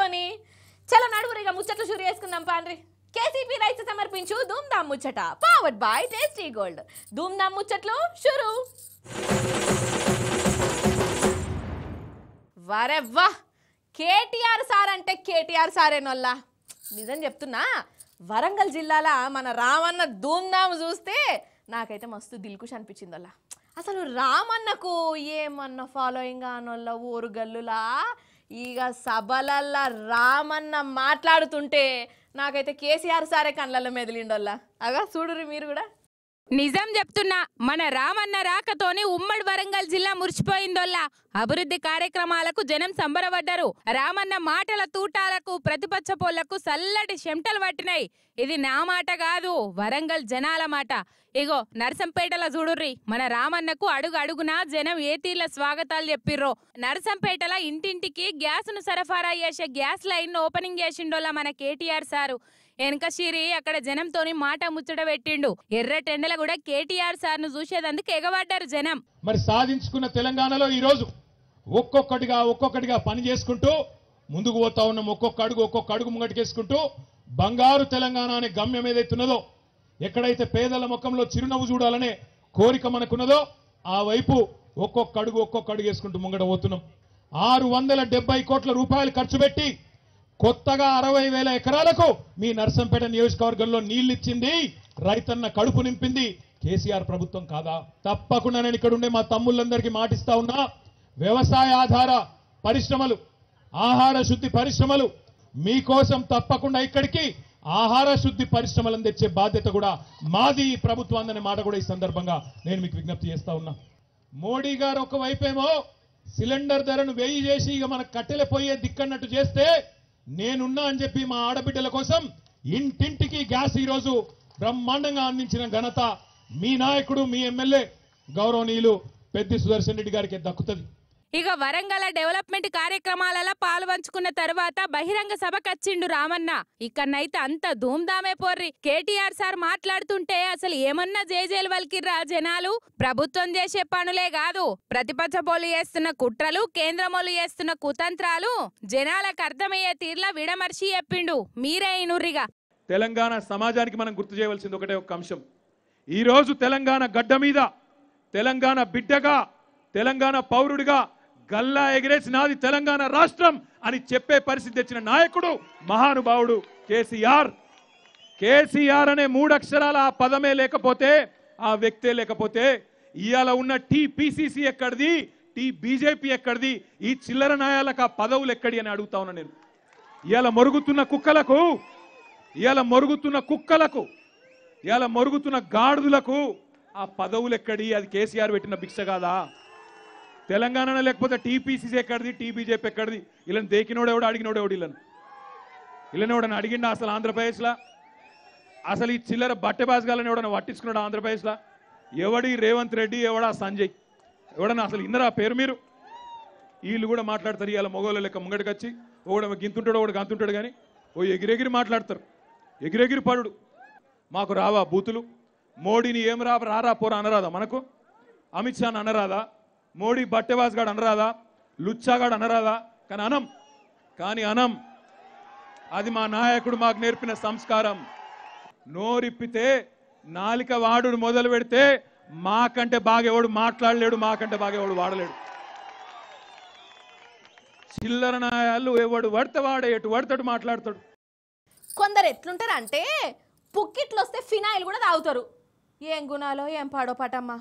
చేసుకొని చాలా నడుగురు ముచ్చట్లు షురు చేసుకుందాం పాండ్రి కేసీపీ రైస్ సమర్పించు ధూమ్ధామ్ ముచ్చట పావర్డ్ బాయ్ టేస్టీ గోల్డ్ ధూమ్ధామ్ ముచ్చట్లు షురు వరెవ్వా కేటీఆర్ సార్ అంటే కేటీఆర్ సారేనోల్లా నిజం చెప్తున్నా వరంగల్ జిల్లాల మన రామన్న ధూమ్ధామ్ చూస్తే నాకైతే మస్తు దిల్కుష్ అనిపించిందల్లా అసలు రామన్నకు ఏమన్న ఫాలోయింగ్ అనోళ్ళ ఊరు గల్లులా ఇక సభలల్లా రామన్న మాట్లాడుతుంటే నాకైతే కేసీఆర్ సారే కళ్ళల్లో మెదిలిండల్లా అగా చూడురు మీరు కూడా నిజం చెప్తున్నా మన రామన్న రాకతోనే ఉమ్మడి వరంగల్ జిల్లా మురిచిపోయిందోల్లా అభివృద్ధి కార్యక్రమాలకు జనం సంబరపడ్డారు రామన్న మాటల తూటాలకు ప్రతిపక్ష పోళ్లకు చల్లటి శంటలు పట్టినాయి ఇది నా మాట కాదు వరంగల్ జనాల మాట ఇగో నరసంపేటల చూడుర్రి మన రామన్నకు అడుగు అడుగునా జనం ఏ తీర్ల స్వాగతాలు చెప్పిర్రో నరసంపేటల ఇంటింటికి గ్యాస్ను సరఫరా చేసే గ్యాస్ లైన్ ఓపెనింగ్ చేసిండోలా మన కేటీఆర్ సారు వెనక అక్కడ జనంతోని మాట ముచ్చట పెట్టిండు ఎర్రటెండల కూడా కేటీఆర్ సార్ ను చూసేదందుకు ఎగబడ్డారు జనం మరి సాధించుకున్న తెలంగాణలో ఈ రోజు ఒక్కొక్కటిగా ఒక్కొక్కటిగా పని చేసుకుంటూ ముందుకు పోతా ఉన్నాం ఒక్కొక్క అడుగు ఒక్కొక్క అడుగు ముంగటికేసుకుంటూ బంగారు తెలంగాణ అనే గమ్యం ఏదైతున్నదో ఎక్కడైతే పేదల ముఖంలో చిరునవ్వు చూడాలనే కోరిక మనకున్నదో ఆ వైపు ఒక్కొక్క అడుగు ఒక్కొక్క అడుగు వేసుకుంటూ ముంగట పోతున్నాం ఆరు కోట్ల రూపాయలు ఖర్చు పెట్టి కొత్తగా అరవై వేల ఎకరాలకు మీ నర్సంపేట నియోజకవర్గంలో ఇచ్చింది రైతన్న కడుపు నింపింది కేసీఆర్ ప్రభుత్వం కాదా తప్పకుండా నేను ఇక్కడ ఉండే మా తమ్ముళ్ళందరికీ మాటిస్తా ఉన్నా వ్యవసాయ ఆధార పరిశ్రమలు ఆహార శుద్ధి పరిశ్రమలు మీకోసం తప్పకుండా ఇక్కడికి ఆహార శుద్ధి పరిశ్రమలను తెచ్చే బాధ్యత కూడా మాది ప్రభుత్వం మాట కూడా ఈ సందర్భంగా నేను మీకు విజ్ఞప్తి చేస్తా ఉన్నా మోడీ గారు ఒకవైపేమో సిలిండర్ ధరను వేయి చేసి ఇక మనకు కట్టెల పోయే దిక్కన్నట్టు చేస్తే నేనున్నా అని చెప్పి మా ఆడబిడ్డల కోసం ఇంటింటికి గ్యాస్ ఈరోజు బ్రహ్మాండంగా అందించిన ఘనత మీ నాయకుడు మీ ఎమ్మెల్యే గౌరవనీయులు పెద్ది సుదర్శన్ రెడ్డి గారికి దక్కుతుంది ఇక వరంగల్ డెవలప్మెంట్ కార్యక్రమాలలో పాల్పంచుకున్న తర్వాత బహిరంగ సభకచ్చిండు రామన్న ఇక్కడనైతే అంత ధూమ్ధామే పోర్రి కేటీఆర్ సార్ మాట్లాడుతుంటే అసలు ఏమన్నా జేజేల్ వల్కిర్రా జనాలు ప్రభుత్వం చేసే పనులే కాదు ప్రతిపక్ష పోలు చేస్తున్న కుట్రలు కేంద్రములు చేస్తున్న కుతంత్రాలు జనాలకు అర్థమయ్యే తీర్లా విడమర్శి చెప్పిండు మీరే ఇనుర్రిగా తెలంగాణ సమాజానికి మనం గుర్తు చేయవలసింది ఒకటే ఒక అంశం ఈరోజు తెలంగాణ గడ్డ మీద తెలంగాణ బిడ్డగా తెలంగాణ పౌరుడిగా గల్లా ఎగిరేసి నాది తెలంగాణ రాష్ట్రం అని చెప్పే పరిస్థితి తెచ్చిన నాయకుడు మహానుభావుడు కేసీఆర్ కేసీఆర్ అనే మూడక్షరాల ఆ పదమే లేకపోతే ఆ వ్యక్తే లేకపోతే ఇవాళ ఉన్న టీపీసీసీ ఎక్కడిది టీ బీజేపీ ఎక్కడిది ఈ చిల్లర నాయాలకు ఆ పదవులు ఎక్కడి అని అడుగుతా ఉన్నా నేను ఇవాళ మరుగుతున్న కుక్కలకు ఇవాళ మరుగుతున్న కుక్కలకు ఇవాళ మరుగుతున్న గాడుదులకు ఆ పదవులు ఎక్కడి అది కేసీఆర్ పెట్టిన భిక్ష కాదా తెలంగాణలో లేకపోతే టీపీసీసీ ఎక్కడిది టీబీజేపీ ఎక్కడిది వీళ్ళని దేకినోడెవడు అడిగినోడెవడు వీళ్ళని వీళ్ళని ఎవడని అడిగిండా అసలు ఆంధ్రప్రదేశ్లో అసలు ఈ చిల్లర బట్టె బాసగాలని ఎవడన్నా పట్టించుకున్నాడు ఆంధ్రప్రదేశ్లో ఎవడి రేవంత్ రెడ్డి ఎవడా సంజయ్ ఎవడన్నా అసలు ఇందరా పేరు మీరు వీళ్ళు కూడా మాట్లాడతారు ఇలా మొగోళ్ళ లెక్క వచ్చి ఒకడు గింతుంటాడు ఒకడు గంతుంటాడు కానీ ఓ ఎగిరెగిరి మాట్లాడతారు ఎగిరెగిరి పరుడు మాకు రావా బూతులు మోడీని ఏం రా రారా పోరా అనరాదా మనకు అమిత్ షాని అనరాదా మోడీ బట్టెబాస్ గాడు అనరాదా లుచ్చాగాడు అనరాదా కానీ అనం కానీ అనం అది మా నాయకుడు మాకు నేర్పిన సంస్కారం నోరిప్పితే నాలిక వాడు మొదలు పెడితే మాకంటే బాగేవాడు మాట్లాడలేడు మాకంటే బాగేవాడు వాడలేడు చిల్లర నాయాలు ఎవడు పడితే వాడే ఎటు పడతాడు మాట్లాడతాడు కొందరు ఎట్లుంటారు అంటే పుక్కిట్లు వస్తే ఫినాయిల్ కూడా తాగుతారు ఏం గుణాలో ఏం పాడో పాటమ్మా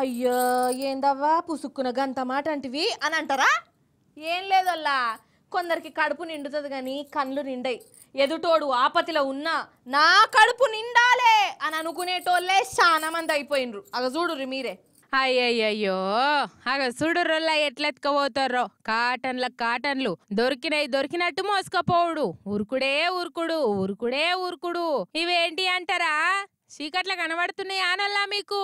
అయ్యో ఏందవ్వా పుసుక్కున గంత మాట అంటివి అని అంటారా ఏం లేదల్లా కొందరికి కడుపు నిండుతుంది కానీ కళ్ళు నిండాయి ఎదుటోడు ఆపతిలో ఉన్నా నా కడుపు నిండాలే అని అనుకునేటోళ్ళే చాలా మంది అయిపోయినరు అగ చూడుర్రి మీరే అయ్యయ్యో అగ చూడు రొల్లా ఎట్లెత్కపోతారో కాటన్ల కాటన్లు దొరికినవి దొరికినట్టు మోసుకపోవుడు ఉరుకుడే ఉరుకుడు ఉరుకుడే ఉరుకుడు ఇవేంటి అంటారా చీకట్ల కనబడుతున్నాయి ఆనల్లా మీకు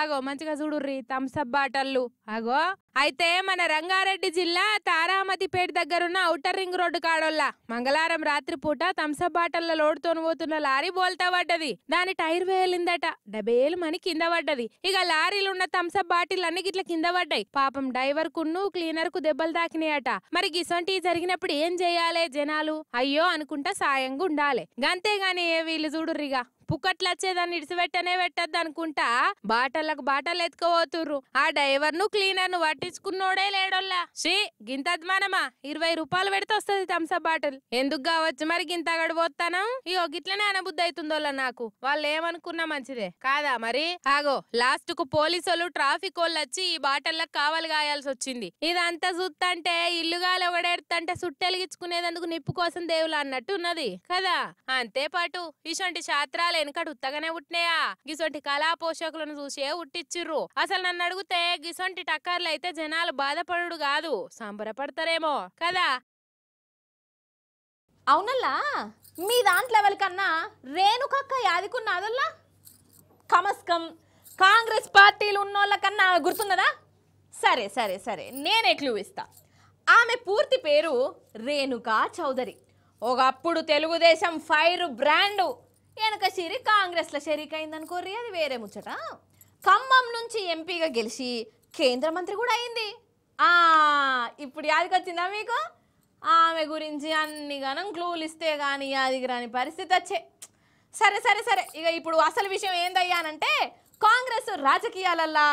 ఆగో మంచిగా చూడుర్రి థమ్సప్ బాటల్లు ఆగో అయితే మన రంగారెడ్డి జిల్లా తారామతిపేట దగ్గరున్న ఔటర్ రింగ్ రోడ్డు కాడోల్లా మంగళవారం రాత్రి పూట థమ్సప్ బాటల్లో లోడుతోని పోతున్న లారీ బోల్తా పడ్డది దాని టైర్ వేయలిందట డబేలు మని కింద పడ్డది ఇక లారీలున్న థమ్సప్ బాటిల్ అన్ని గిట్ల కింద పడ్డాయి పాపం డ్రైవర్ కున్ను క్లీనర్ కు దెబ్బలు తాకినాయట మరి గిసొంటి జరిగినప్పుడు ఏం చేయాలి జనాలు అయ్యో అనుకుంటా సాయంగా ఉండాలి గంతేగాని వీళ్ళు చూడుర్రిగా పుక్కట్లొచ్చేదాన్ని ఇడిసిపెట్టనే పెట్టద్దు అనుకుంటా బాటలకు బాటలు ఎత్తుకోబోతుర్రు ఆ డ్రైవర్ ను క్లీనర్ ను పట్టించుకున్నోడే లేడోల్లా శ్రీ గింత అద్మానమా ఇరవై రూపాయలు పెడితే వస్తుంది థమ్సప్ బాటిల్ ఎందుకు కావచ్చు మరి గింత గడిపోతాను ఇగో గిట్లనే అనబుద్ధి అవుతుందోళ్ళ నాకు వాళ్ళు ఏమనుకున్నా మంచిదే కాదా మరి ఆగో లాస్ట్ కు పోలీసులు ట్రాఫిక్ వాళ్ళు వచ్చి ఈ బాటల్లకు కావాలి కాయాల్సి వచ్చింది ఇదంతా చూస్తంటే గాలి ఒకడేడుతంటే సుట్టెలిగించుకునేందుకు నిప్పు కోసం దేవులు అన్నట్టు ఉన్నది కదా అంతే పాటు ఇటువంటి శాస్త్రాలు వెనకడు ఉత్తగానే ఉట్టినాయా గిసొంటి కళా పోషకులను చూసే ఉట్టిచ్చిర్రు అసలు నన్ను అడిగితే గిసొంటి టక్కర్లు అయితే జనాలు బాధపడు కాదు సంబరపడతారేమో కదా అవునల్లా మీ దాంట్లో ఎవరికన్నా రేణుకక్క యాదికున్న అదల్లా కమస్కం కాంగ్రెస్ పార్టీలు ఉన్నోళ్ళకన్నా ఆమె గుర్తున్నదా సరే సరే సరే నేనే క్లూ ఇస్తా ఆమె పూర్తి పేరు రేణుకా చౌదరి ఒకప్పుడు తెలుగుదేశం ఫైర్ బ్రాండు వెనక షిరి కాంగ్రెస్లో షరీక్ అనుకోరి అది వేరే ముచ్చట ఖమ్మం నుంచి ఎంపీగా గెలిచి కేంద్ర మంత్రి కూడా అయింది ఇప్పుడు యాదికి వచ్చిందా మీకు ఆమె గురించి అన్ని గనం క్లూలు ఇస్తే కానీ యాదికి రాని పరిస్థితి వచ్చే సరే సరే సరే ఇక ఇప్పుడు అసలు విషయం ఏందయ్యానంటే కాంగ్రెస్ రాజకీయాలల్లా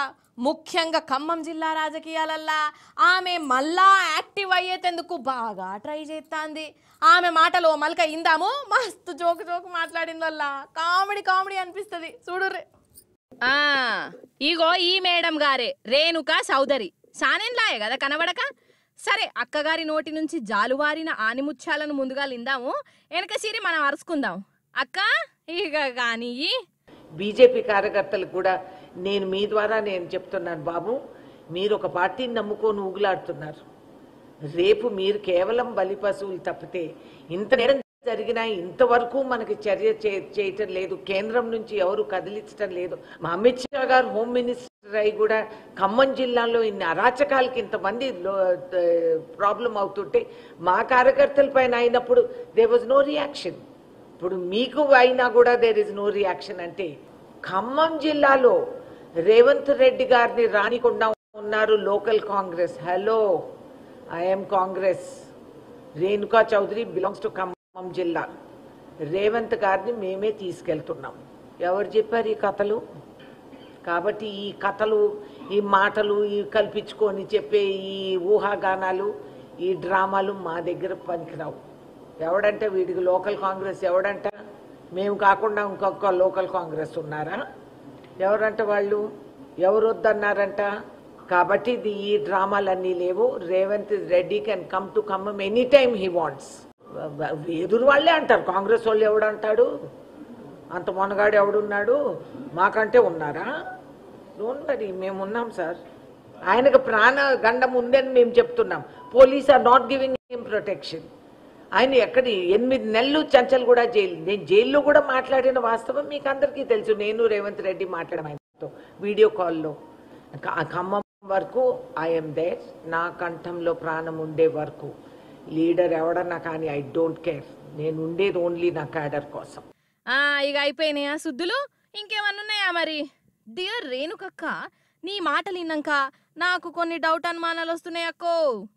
ముఖ్యంగా ఖమ్మం జిల్లా రాజకీయాలల్లా ఆమె మళ్ళా యాక్టివ్ అయ్యేటందుకు బాగా ట్రై చేస్తాంది ఆమె మాటలో మలక ఇందాము మస్తు జోకు జోకు మాట్లాడిందల్లా కామెడీ కామెడీ అనిపిస్తుంది చూడుర్రే ఆ ఇగో ఈ మేడం గారే రేణుక సౌదరి లాయే కదా కనబడక సరే అక్కగారి నోటి నుంచి జాలువారిన ఆనిముత్యాలను ముందుగా లిందాము వెనక సిరి మనం అరుచుకుందాం అక్క ఇక కానీ బీజేపీ కార్యకర్తలు కూడా నేను మీ ద్వారా నేను చెప్తున్నాను బాబు మీరు ఒక పార్టీని నమ్ముకొని ఊగులాడుతున్నారు రేపు మీరు కేవలం బలి పశువులు తప్పితే ఇంత నేరం జరిగినా ఇంతవరకు మనకి చర్య చేయటం లేదు కేంద్రం నుంచి ఎవరు కదిలించడం లేదు మా అమిత్ షా గారు హోమ్ మినిస్టర్ అయి కూడా ఖమ్మం జిల్లాలో ఇన్ని అరాచకాలకి ఇంతమంది ప్రాబ్లం అవుతుంటే మా కార్యకర్తల పైన అయినప్పుడు దే వాజ్ నో రియాక్షన్ ఇప్పుడు మీకు అయినా కూడా దేర్ ఇస్ నో రియాక్షన్ అంటే ఖమ్మం జిల్లాలో రేవంత్ రెడ్డి గారిని రానికుండా ఉన్నారు local Congress hello I'm Congress Renuka Chowdary belongs to Khammam జిల్లా రేవంత్ గారిని మేమే తీసుకెళ్తున్నాం ఎవరు చెప్పారు ఈ కథలు కాబట్టి ఈ కథలు ఈ మాటలు ఈ కల్పించుకొని చెప్పే ఈ ఊహాగానాలు ఈ డ్రామాలు మా దగ్గర పనికిరావు ఎవడంటే వీడికి లోకల్ కాంగ్రెస్ ఎవడంట మేము కాకుండా ఇంకొక లోకల్ కాంగ్రెస్ ఉన్నారా ఎవరంట వాళ్ళు ఎవరు వద్దన్నారంట కాబట్టి ఇది ఈ డ్రామాలన్నీ లేవు Revanth Reddy can come to come any time he wants ఎదురు వాళ్ళే అంటారు కాంగ్రెస్ వాళ్ళు ఎవడంటాడు అంత మొనగాడు ఎవడున్నాడు మాకంటే ఉన్నారా డోంట్ వరీ మేము ఉన్నాం సార్ ఆయనకు ప్రాణ గండం ఉందని మేము చెప్తున్నాం police are not giving him protection ఆయన ఎక్కడి ఎనిమిది నెలలు చంచల్ కూడా జైలు నేను జైల్లో కూడా మాట్లాడిన వాస్తవం మీకు అందరికీ తెలుసు నేను రేవంత్ రెడ్డి మాట్లాడమైనతో వీడియో కాల్లో ఖమ్మం వరకు ఐఎమ్ దేర్ నా కంఠంలో ప్రాణం ఉండే వరకు లీడర్ ఎవడన్నా కానీ ఐ డోంట్ కేర్ నేను ఉండేది ఓన్లీ నా క్యాడర్ కోసం ఇక అయిపోయినాయా శుద్ధులు ఇంకేమన్నా ఉన్నాయా మరి డియర్ రేణుకక్క నీ మాటలు విన్నాక నాకు కొన్ని డౌట్ అనుమానాలు వస్తున్నాయి అక్కో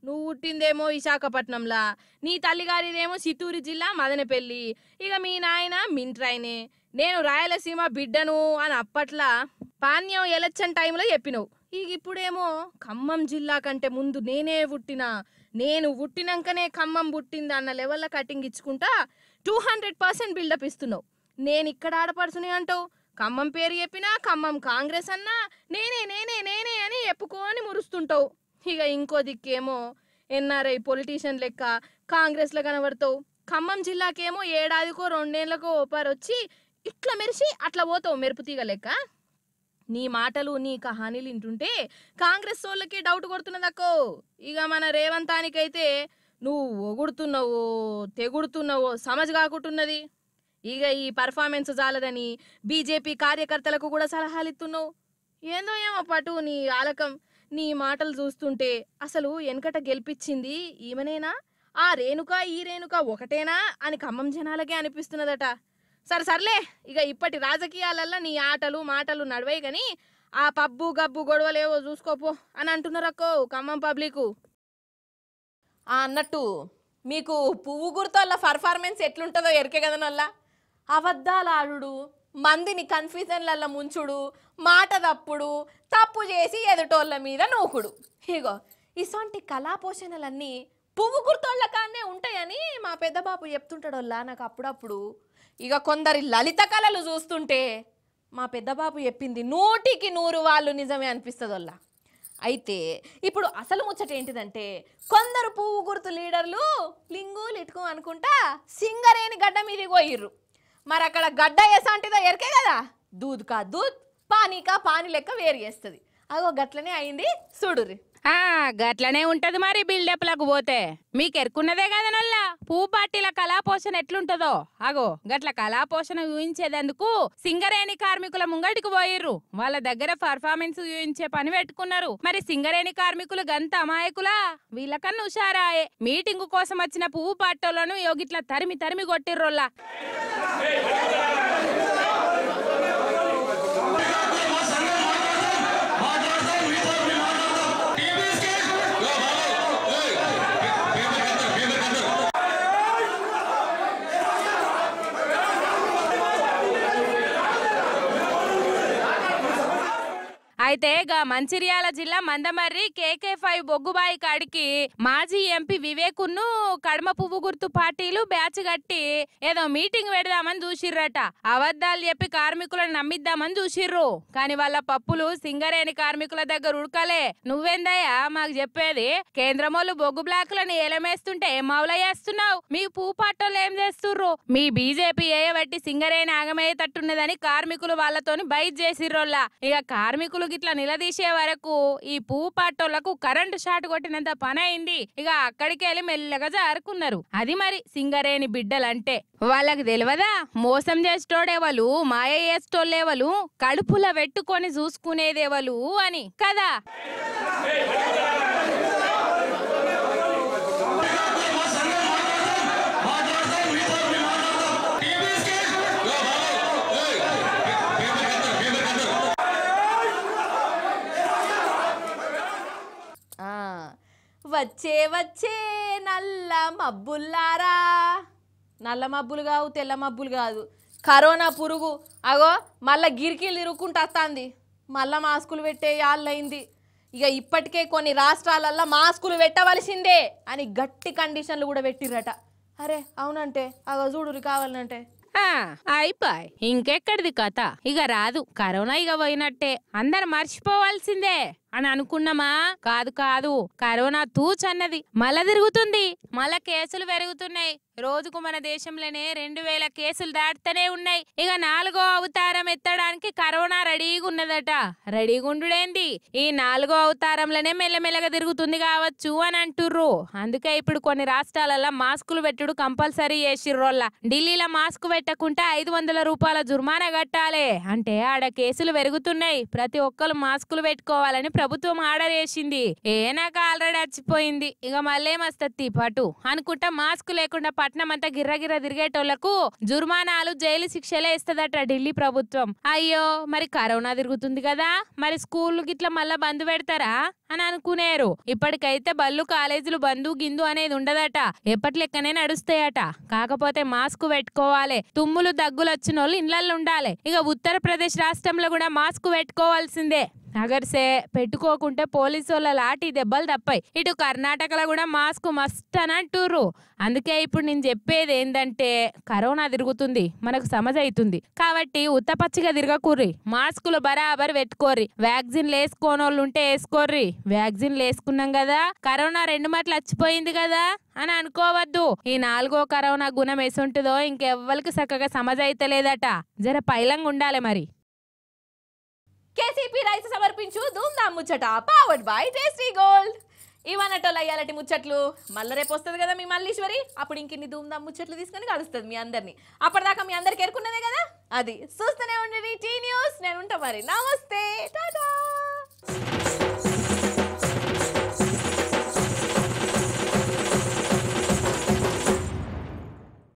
నువ్వు పుట్టిందేమో విశాఖపట్నంలా నీ తల్లిగారిదేమో చిత్తూరు జిల్లా మదనపల్లి ఇక మీ నాయన మింట్రాయనే నేను రాయలసీమ బిడ్డను అని అప్పట్లా పాణ్యం ఎలక్షన్ టైంలో చెప్పినవు ఇక ఇప్పుడేమో ఖమ్మం జిల్లా కంటే ముందు నేనే పుట్టినా నేను పుట్టినాకనే ఖమ్మం పుట్టింది అన్న లెవెల్లో కటింగ్ ఇచ్చుకుంటా టూ హండ్రెడ్ పర్సెంట్ బిల్డప్ ఇస్తున్నావు నేను ఇక్కడ ఆడపడుచుని అంటావు ఖమ్మం పేరు చెప్పినా ఖమ్మం కాంగ్రెస్ అన్నా నేనే నేనే నేనే అని చెప్పుకొని మురుస్తుంటావు ఇక ఇంకో దిక్కేమో ఎన్ఆర్ఐ పొలిటీషియన్ లెక్క కాంగ్రెస్లో కనబడతావు ఖమ్మం జిల్లాకేమో ఏడాదికో రెండేళ్లకో ఓపారు వచ్చి ఇట్లా మెరిసి అట్లా పోతావు మెరుపు తీగ లెక్క నీ మాటలు నీ కహానీలు వింటుంటే కాంగ్రెస్ వాళ్ళకి డౌట్ కొడుతున్నదక్కో ఇక మన రేవంతానికైతే నువ్వు ఒగుడుతున్నావో తెగుడుతున్నావో సమజ్ కాకుంటున్నది ఇక ఈ పర్ఫార్మెన్స్ చాలదని బీజేపీ కార్యకర్తలకు కూడా ఇస్తున్నావు ఏందో ఏమో పటు నీ ఆలకం నీ మాటలు చూస్తుంటే అసలు వెనకట గెలిపించింది ఈమెనేనా ఆ రేణుక ఈ రేణుక ఒకటేనా అని ఖమ్మం జనాలకే అనిపిస్తున్నదట సరే సర్లే ఇక ఇప్పటి రాజకీయాలల్లో నీ ఆటలు మాటలు నడవాయి కానీ ఆ పబ్బు గబ్బు గొడవలేవో చూసుకోపో అని అంటున్నారక్కో ఖమ్మం పబ్లికు అన్నట్టు మీకు పువ్వు గుర్తు పర్ఫార్మెన్స్ ఎట్లుంటుందో ఎరికే కదనల్లా అబద్ధాలాడు మందిని కన్ఫ్యూజన్ల ముంచుడు మాట తప్పుడు తప్పు చేసి ఎదుటోళ్ళ మీద నూకుడు ఇగో ఇసొంటి కళా పోషణలన్నీ పువ్వు గుర్తోళ్ళ కానే ఉంటాయని మా చెప్తుంటాడు వల్ల నాకు అప్పుడప్పుడు ఇక కొందరి లలిత కళలు చూస్తుంటే మా పెద్దబాబు చెప్పింది నూటికి నూరు వాళ్ళు నిజమే వల్ల అయితే ఇప్పుడు అసలు ముచ్చట ఏంటిదంటే కొందరు పువ్వు గుర్తు లీడర్లు లింగు లిట్కు అనుకుంటా సింగరేని గడ్డ మీదకి పోయిర్రు మరి అక్కడ గడ్డ వేసంటిదో ఎరికే కదా దూద్ కా దూద్ పానీ కా పానీ లెక్క వేరు చేస్తుంది అగో గట్లనే అయింది చూడురి గట్లనే ఉంటది మరి బిల్డప్ లకు పోతే మీకు ఎరుకున్నదే కదా నల్ల పూ పార్టీల కళా పోషణ ఎట్లుంటదో అగో గట్ల కళా పోషణ ఊహించేదందుకు సింగరేణి కార్మికుల ముంగటికి పోయిర్రు వాళ్ళ దగ్గర పర్ఫార్మెన్స్ ఊహించే పని పెట్టుకున్నారు మరి సింగరేణి కార్మికులు గంత అమాయకులా వీళ్ళకన్నా హుషారాయే మీటింగ్ కోసం వచ్చిన పువ్వు పార్టీలను యోగిట్ల తరిమి తరిమి కొట్టిర్రోల్లా Hey, అయితే ఇక మంచిర్యాల జిల్లా మందమర్రి కేకే ఫైవ్ బొగ్గుబాయి కాడికి మాజీ ఎంపీ వివేకును కడమ పువ్వు గుర్తు పార్టీలు బ్యాచ్ కట్టి ఏదో మీటింగ్ పెడదామని చూసిర్రట అబద్ధాలు చెప్పి కార్మికులను నమ్మిద్దామని చూసిర్రు కాని వాళ్ళ పప్పులు సింగరేణి కార్మికుల దగ్గర ఉడకలే నువ్వేందయ్యా మాకు చెప్పేది కేంద్రమోళ్ళు బొగ్గు లను ఏలమేస్తుంటే మౌల మీ పువ్వు పట్టలు ఏం చేస్తుర్రు మీ బీజేపీ ఏయబట్టి సింగరేణి ఆగమయ్యేటట్టున్నదని కార్మికులు వాళ్ళతోని బయట చేసిర్రోళ్ళ ఇక కార్మికులు ఇట్లా నిలదీసే వరకు ఈ పువ్వు పాటోళ్లకు కరెంటు షాట్ కొట్టినంత పని అయింది ఇక అక్కడికి వెళ్ళి మెల్లగా జారుకున్నారు అది మరి సింగరేణి బిడ్డలంటే వాళ్ళకి తెలియదా మోసం చేసేటోడేవాళ్ళు మాయ చేసేటోళ్ళేవాళ్ళు కడుపుల పెట్టుకొని చూసుకునేదేవాళ్ళు అని కదా వచ్చే వచ్చే నల్ల మబ్బుల్లారా నల్ల మబ్బులు కావు తెల్ల మబ్బులు కాదు కరోనా పురుగు అగో మళ్ళా గిరికీలు ఇరుక్కుంటూ వస్తుంది మళ్ళా మాస్కులు పెట్టే అయింది ఇక ఇప్పటికే కొన్ని రాష్ట్రాలల్లో మాస్కులు పెట్టవలసిందే అని గట్టి కండిషన్లు కూడా పెట్టిర్రట అరే అవునంటే అగో చూడురు కావాలంటే అయిపోయి ఇంకెక్కడిది కథ ఇక రాదు కరోనా ఇక పోయినట్టే అందరు మర్చిపోవాల్సిందే అని అనుకున్నామా కాదు కాదు కరోనా తూచన్నది మళ్ళా తిరుగుతుంది మళ్ళా కేసులు పెరుగుతున్నాయి రోజుకు మన దేశంలోనే రెండు వేల కేసులు దాటుతూనే ఉన్నాయి ఇక నాలుగో అవతారం ఎత్తడానికి కరోనా రెడీగా ఉన్నదట రెడీగుండుడేంది ఈ నాలుగో అవతారంలోనే మెల్లమెల్లగా తిరుగుతుంది కావచ్చు అని అంటుర్రు అందుకే ఇప్పుడు కొన్ని రాష్ట్రాలలో మాస్కులు పెట్టుడు కంపల్సరీ చేసిర్రోళ్ళ ఢిల్లీలో మాస్క్ పెట్టకుండా ఐదు వందల రూపాయల జుర్మానా కట్టాలి అంటే ఆడ కేసులు పెరుగుతున్నాయి ప్రతి ఒక్కరు మాస్కులు పెట్టుకోవాలని ప్రభుత్వం ఆర్డర్ చేసింది ఏనాక ఆల్రెడీ వచ్చిపోయింది ఇక మళ్ళీ మస్తత్తి పాటు అనుకుంటా మాస్క్ లేకుండా పట్నం అంతా గిర్రగిర్ర తిరిగేటోళ్లకు జుర్మానాలు జైలు శిక్షలే ఇస్తదట ఢిల్లీ ప్రభుత్వం అయ్యో మరి కరోనా తిరుగుతుంది కదా మరి స్కూల్ గిట్ల మళ్ళా బంద్ పెడతారా అని అనుకునేరు ఇప్పటికైతే బళ్ళు కాలేజీలు బంధు గిందు అనేది ఉండదట ఎప్పటిలెక్కనే నడుస్తాయట కాకపోతే మాస్క్ పెట్టుకోవాలి తుమ్ములు దగ్గులు వచ్చిన వాళ్ళు ఇండ్లల్లో ఉండాలి ఇక ఉత్తరప్రదేశ్ రాష్ట్రంలో కూడా మాస్క్ పెట్టుకోవాల్సిందే అగర్సే పెట్టుకోకుంటే పోలీసు వాళ్ళ లాటి దెబ్బలు తప్పాయి ఇటు కర్ణాటకలో కూడా మాస్క్ మస్ట్ అని అంటుర్రు అందుకే ఇప్పుడు నేను చెప్పేది ఏంటంటే కరోనా తిరుగుతుంది మనకు సమజ అవుతుంది కాబట్టి ఉత్తపచ్చిగా తిరగకూర్రి మాస్కులు బరాబర్ పెట్టుకోర్రి వ్యాక్సిన్లు వాళ్ళు ఉంటే వేసుకోర్రి వ్యాక్సిన్లు వేసుకున్నాం కదా కరోనా రెండు మాటలు వచ్చిపోయింది కదా అని అనుకోవద్దు ఈ నాలుగో కరోనా గుణం ఎసుంటుందో ఇంకెవ్వరికి చక్కగా అయితే లేదట జర పైలంగా ఉండాలి మరి కేసీపీ రైస్ సమర్పించు ధూమ్ధామ్ ముచ్చట పవర్డ్ బై టేస్టీ గోల్డ్ ఇవన్నటోళ్ళు అయ్యాలటి ముచ్చట్లు మళ్ళీ రేపు వస్తుంది కదా మీ మల్లీశ్వరి అప్పుడు ఇంకిన్ని ధూమ్ధామ్ ముచ్చట్లు తీసుకొని కలుస్తుంది మీ అందరినీ అప్పటిదాకా మీ అందరికి ఎరుకున్నదే కదా అది చూస్తూనే ఉండండి టీ న్యూస్ నేను ఉంటా మరి నమస్తే టాటా